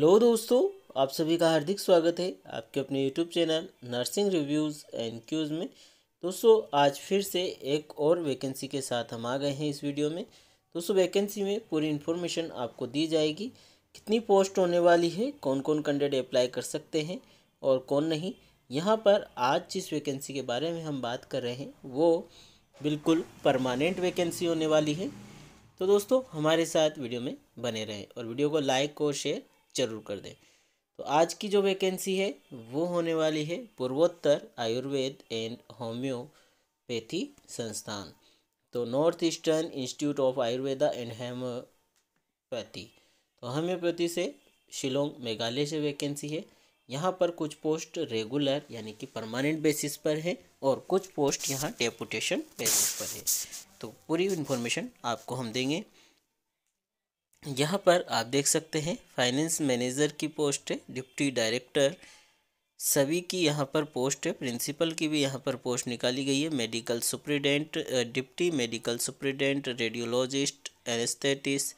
hello दोस्तों आप सभी का हार्दिक स्वागत है आपके अपने YouTube channel nursing reviews and Qs में दोस्तों आज फिर से एक और वैकेंसी के साथ हम आ गए हैं इस वीडियो में दोस्तों वैकेंसी में पूरी इन्फॉर्मेशन आपको दी जाएगी कितनी पोस्ट होने वाली है कौन कौन कैंडिडेट अप्लाई कर सकते हैं और कौन नहीं यहाँ पर आज जिस वैकेंसी के बारे में हम बात कर रहे हैं वो बिल्कुल परमानेंट वैकेंसी होने वाली है तो दोस्तों हमारे साथ वीडियो में बने रहें और वीडियो को लाइक और शेयर जरूर कर दें तो आज की जो वैकेंसी है वो होने वाली है पूर्वोत्तर आयुर्वेद एंड होम्योपैथी संस्थान तो North Eastern institute of Ayurveda and homeopathy तो होम्योपैथी से शिलोंग मेघालय से वैकेंसी है यहाँ पर कुछ पोस्ट रेगुलर यानी कि परमानेंट बेसिस पर है और कुछ पोस्ट यहाँ डेपुटेशन बेसिस पर है तो पूरी इन्फॉर्मेशन आपको हम देंगे यहाँ पर आप देख सकते हैं फाइनेंस मैनेजर की पोस्ट है डिप्टी डायरेक्टर सभी की यहाँ पर पोस्ट है प्रिंसिपल की भी यहाँ पर पोस्ट निकाली गई है medical superintendent deputy medical superintendent radiologist anaesthetist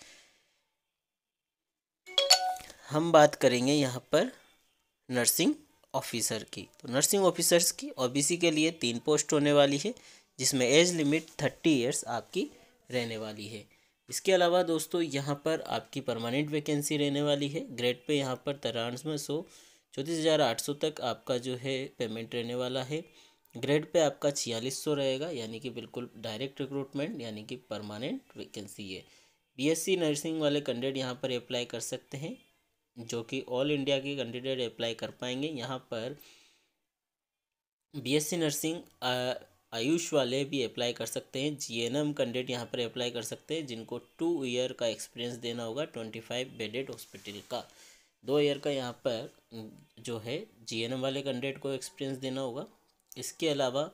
हम बात करेंगे यहाँ पर नर्सिंग ऑफिसर की तो नर्सिंग ऑफिसर्स की ओबीसी के लिए तीन पोस्ट होने वाली है जिसमें एज लिमिट थर्टी ईयर्स आपकी रहने वाली है इसके अलावा दोस्तों यहाँ पर आपकी परमानेंट वैकेंसी रहने वाली है ग्रेड पे यहाँ पर तिरानवे सौ चौंतीस हज़ार आठ सौ तक आपका जो है पेमेंट रहने वाला है ग्रेड पे आपका छियालीस सौ रहेगा यानी कि बिल्कुल डायरेक्ट रिक्रूटमेंट यानी कि परमानेंट वैकेंसी है बीएससी नर्सिंग वाले कैंडिडेट यहाँ पर अप्लाई कर सकते हैं जो कि ऑल इंडिया के कैंडिडेट अप्लाई कर पाएंगे यहाँ पर बीएससी नर्सिंग आयुष वाले भी अप्लाई कर सकते हैं जी एन एम कैंडिडेट यहाँ पर अप्लाई कर सकते हैं जिनको टू ईयर का एक्सपीरियंस देना होगा ट्वेंटी फाइव बेडेड हॉस्पिटल का दो ईयर का यहाँ पर जो है जी एन एम वाले कैंडिडेट को एक्सपीरियंस देना होगा इसके अलावा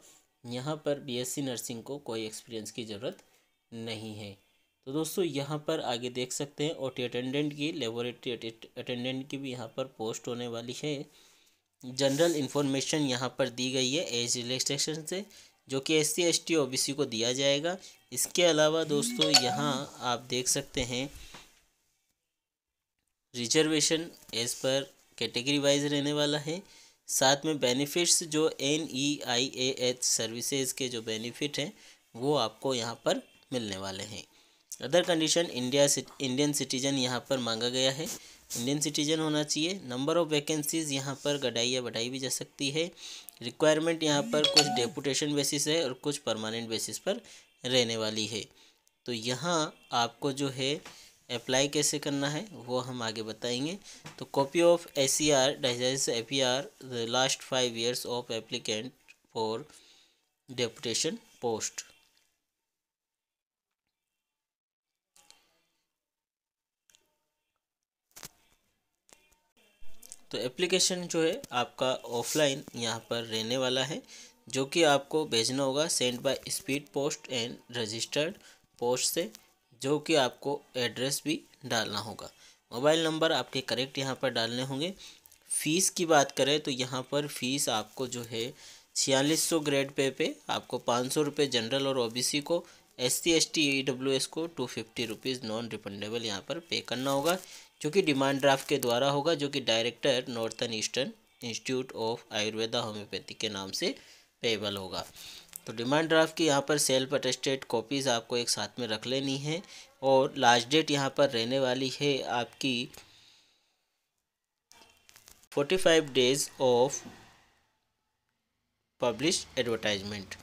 यहाँ पर बी एस सी नर्सिंग को कोई एक्सपीरियंस की ज़रूरत नहीं है तो दोस्तों यहाँ पर आगे देख सकते हैं ओ टी अटेंडेंट की लेबोरेटरी अटेंडेंट की भी यहाँ पर पोस्ट होने वाली है जनरल इन्फॉर्मेशन यहाँ पर दी गई है एज रिलेक्सेशन से जो कि S C S T O B C को दिया जाएगा इसके अलावा दोस्तों यहाँ आप देख सकते हैं रिजर्वेशन एज पर कैटेगरी वाइज रहने वाला है साथ में बेनिफिट्स जो N E I A H services के जो बेनिफिट हैं वो आपको यहाँ पर मिलने वाले हैं other condition India Indian citizen यहाँ पर मांगा गया है इंडियन सिटीजन होना चाहिए नंबर ऑफ वैकेंसीज यहाँ पर गढ़ाई या बढ़ाई भी जा सकती है रिक्वायरमेंट यहाँ पर कुछ डेपुटेशन बेसिस है और कुछ परमानेंट बेसिस पर रहने वाली है तो यहाँ आपको जो है अप्लाई कैसे करना है वो हम आगे बताएंगे तो copy of S C R dossiers A P R the last five years of applicant for deputation post तो एप्लीकेशन जो है आपका ऑफलाइन यहाँ पर रहने वाला है जो कि आपको भेजना होगा send by speed post and registered post से जो कि आपको एड्रेस भी डालना होगा मोबाइल नंबर आपके करेक्ट यहाँ पर डालने होंगे फ़ीस की बात करें तो यहाँ पर फ़ीस आपको जो है छियालीस सौ ग्रेड पे पे आपको पाँच सौ रुपये जनरल और ओबीसी को S C S T E W S को two fifty rupees non refundable यहाँ पर पे करना होगा जो कि डिमांड ड्राफ्ट के द्वारा होगा जो कि director northern eastern institute of Ayurveda homeopathy के नाम से पेबल होगा तो डिमांड ड्राफ्ट की यहाँ पर सेल्फ अटेस्टेड कॉपीज़ आपको एक साथ में रख लेनी है और लास्ट डेट यहाँ पर रहने वाली है आपकी forty five days of publish advertisement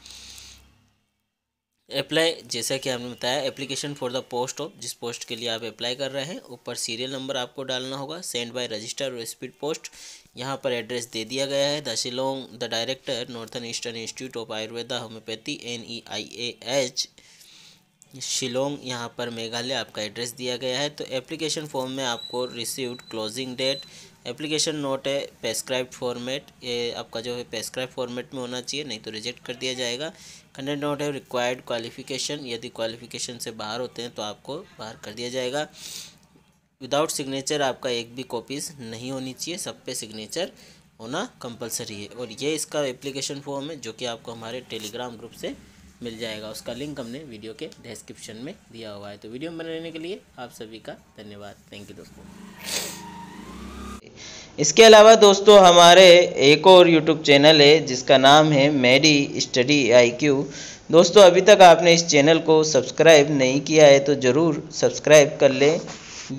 apply जैसा कि हमने बताया application for the post of जिस पोस्ट के लिए आप अप्लाई कर रहे हैं ऊपर सीरियल नंबर आपको डालना होगा सेंड बाय रजिस्टर और स्पीड पोस्ट यहाँ पर एड्रेस दे दिया गया है the Shillong the director northern eastern institute of Ayurveda homeopathy N E I A H Shillong यहाँ पर मेघालय आपका एड्रेस दिया गया है तो एप्लीकेशन फॉर्म में आपको received closing date application not है प्रेस्क्राइब फॉर्मेट ये आपका जो है प्रेस्क्राइब फॉर्मेट में होना चाहिए नहीं तो रिजेक्ट कर दिया जाएगा कंटेंट नोट है रिक्वायर्ड क्वालिफिकेशन यदि क्वालिफिकेशन से बाहर होते हैं तो आपको बाहर कर दिया जाएगा विदाउट सिग्नेचर आपका एक भी कॉपीज़ नहीं होनी चाहिए सब पे सिग्नेचर होना कंपलसरी है और ये इसका एप्लीकेशन फॉर्म है जो कि आपको हमारे टेलीग्राम ग्रुप से मिल जाएगा उसका लिंक हमने वीडियो के डिस्क्रिप्शन में दिया हुआ है तो वीडियो में बने रहने के लिए आप सभी का धन्यवाद थैंक यू दोस्तों इसके अलावा दोस्तों हमारे एक और यूट्यूब चैनल है जिसका नाम है मेडी स्टडी आई दोस्तों अभी तक आपने इस चैनल को सब्सक्राइब नहीं किया है तो ज़रूर सब्सक्राइब कर लें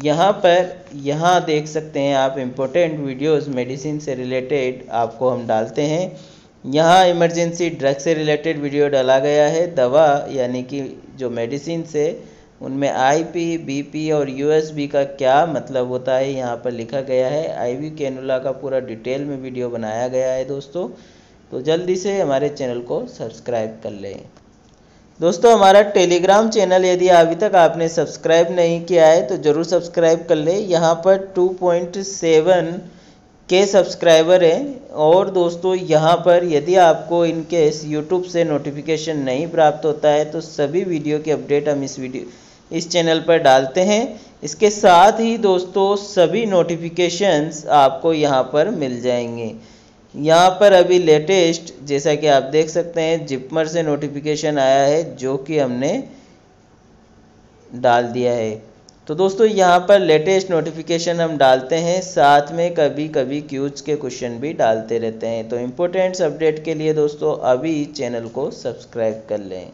यहाँ पर यहाँ देख सकते हैं आप इम्पोर्टेंट वीडियोस मेडिसिन से रिलेटेड आपको हम डालते हैं यहाँ इमरजेंसी ड्रग से रिलेटेड वीडियो डाला गया है दवा यानी कि जो मेडिसिन से उनमें आईपी बीपी और यूएसबी का क्या मतलब होता है यहाँ पर लिखा गया है आईवी कैनुला का पूरा डिटेल में वीडियो बनाया गया है दोस्तों तो जल्दी से हमारे चैनल को सब्सक्राइब कर लें दोस्तों हमारा टेलीग्राम चैनल यदि अभी तक आपने सब्सक्राइब नहीं किया है तो ज़रूर सब्सक्राइब कर लें यहाँ पर 2.7 के सब्सक्राइबर हैं और दोस्तों यहाँ पर यदि आपको इनके यूट्यूब से नोटिफिकेशन नहीं प्राप्त होता है तो सभी वीडियो के अपडेट हम इस वीडियो इस चैनल पर डालते हैं इसके साथ ही दोस्तों सभी नोटिफिकेशंस आपको यहाँ पर मिल जाएंगे यहाँ पर अभी लेटेस्ट जैसा कि आप देख सकते हैं जिपमर से नोटिफिकेशन आया है जो कि हमने डाल दिया है तो दोस्तों यहाँ पर लेटेस्ट नोटिफिकेशन हम डालते हैं साथ में कभी कभी क्यूज के क्वेश्चन भी डालते रहते हैं तो इम्पोर्टेंट्स अपडेट के लिए दोस्तों अभी चैनल को सब्सक्राइब कर लें